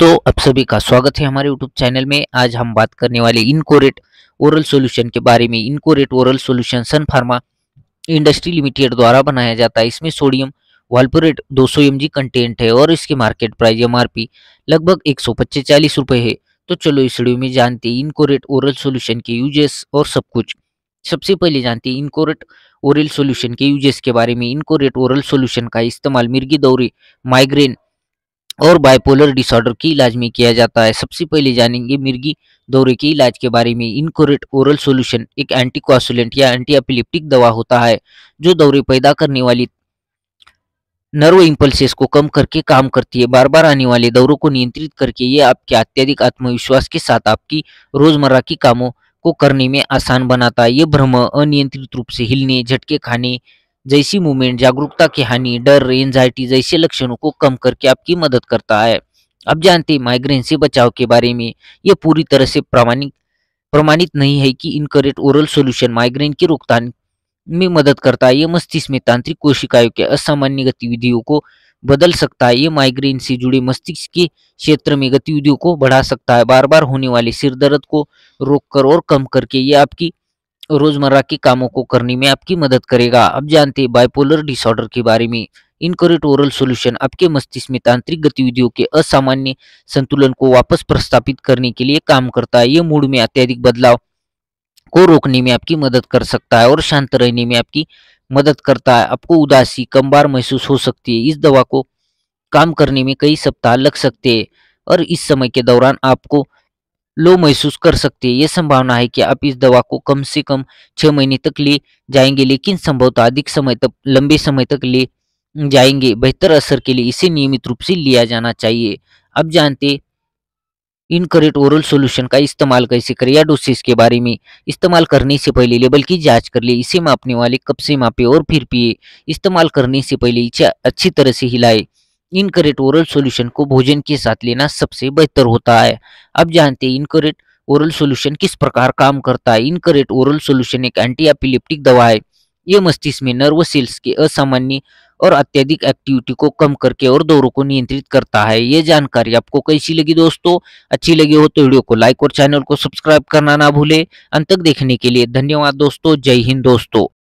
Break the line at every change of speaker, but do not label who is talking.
तो आप सभी का स्वागत है हमारे यूट्यूब चैनल में आज हम बात करने वाले इनकोरेट ओरल सॉल्यूशन के बारे में Encorate oral solution Sun pharma industry limited द्वारा बनाया जाता है इसमें सोडियम वाल्पोरेट 200 सौ कंटेंट है और इसके मार्केट प्राइस एम लगभग एक सौ पच्चीस रुपए है तो चलो इस वीडियो में जानते हैं इनकोरेट ओरल सोल्यूशन के यूजेस और सब कुछ सबसे पहले जानते हैं इनकोरेट ओरल सोल्यूशन के यूजेस के बारे में इनकोरेट ओरल सोल्यूशन का इस्तेमाल मिर्गी दौरे माइग्रेन और बाइपोलर डिसऑर्डर की इलाज में किया जाता है सबसे पहले जानेंगे मिर्गी दौरे के इलाज के बारे में इनकोरेट ओरल सॉल्यूशन एक एंटीकॉसुलेंट या एंटी एपिलिप्टिक दवा होता है जो दौरे पैदा करने वाली नर्व इम्पल्सेस को कम करके काम करती है बार बार आने वाले दौरों को नियंत्रित करके ये आपके अत्यधिक आत्मविश्वास के साथ आपकी रोजमर्रा की कामों को करने में आसान बनाता है ये भ्रम अनियंत्रित रूप से हिलने झटके खाने जैसी मूवमेंट जागरूकता की हानि डर एंजाइटी जैसे लक्षणों को कम करके आपकी मदद करता है अब जानते हैं माइग्रेन से बचाव के बारे में यह पूरी तरह से प्रमाणित प्रमाणित नहीं है कि इनकरेट ओरल सोल्यूशन माइग्रेन की रोकथाम में मदद करता है यह मस्तिष्क में तांत्रिक कोशिकाओं के असामान्य गतिविधियों को बदल सकता है ये माइग्रेन से जुड़े मस्तिष्क के क्षेत्र में गतिविधियों को बढ़ा सकता है बार बार होने वाले सिर दर्द को रोककर और कम करके ये आपकी रोजमर्रा के कामों को करने में आपकी मदद करेगा अब जानते हैं बाइपोलर डिसऑर्डर के बारे में इनकोरेट ओरल सोल्यूशन आपके मस्तिष्क में तांत्रिक गतिविधियों के असामान्य संतुलन को वापस प्रस्तापित करने के लिए काम करता है यह मूड में अत्यधिक बदलाव को रोकने में आपकी मदद कर सकता है और शांत रहने में आपकी मदद करता है आपको उदासी कम बार महसूस हो सकती है इस दवा को काम करने में कई सप्ताह लग सकते हैं और इस समय के दौरान आपको लो महसूस कर सकते हैं यह संभावना है कि आप इस दवा को कम से कम छह महीने तक ले जाएंगे लेकिन संभवतः अधिक समय तक लंबे समय तक ले जाएंगे बेहतर असर के लिए इसे नियमित रूप से लिया जाना चाहिए अब जानते इनकरेक्ट ओरल सॉल्यूशन का इस्तेमाल कैसे करें या डोसेस के बारे में इस्तेमाल करने से पहले लेबल की जांच कर ले इसे मापने वाले कब से मापे और फिर पिए इस्तेमाल करने से पहले इसे अच्छी तरह से हिलाए इनकरेट ओरल सॉल्यूशन को भोजन के साथ लेना सबसे बेहतर होता है अब जानते हैं इनकरेट ओरल सॉल्यूशन किस प्रकार काम करता है इनकरेट ओरल सॉल्यूशन एक एंटी एपिलिप्टिक दवा है ये मस्तिष्क में नर्व सेल्स के असामान्य और अत्यधिक एक्टिविटी को कम करके और दौरों को नियंत्रित करता है ये जानकारी आपको कैसी लगी दोस्तों अच्छी लगी हो तो वीडियो को लाइक और चैनल को सब्सक्राइब करना ना भूले अंत तक देखने के लिए धन्यवाद दोस्तों जय हिंद दोस्तों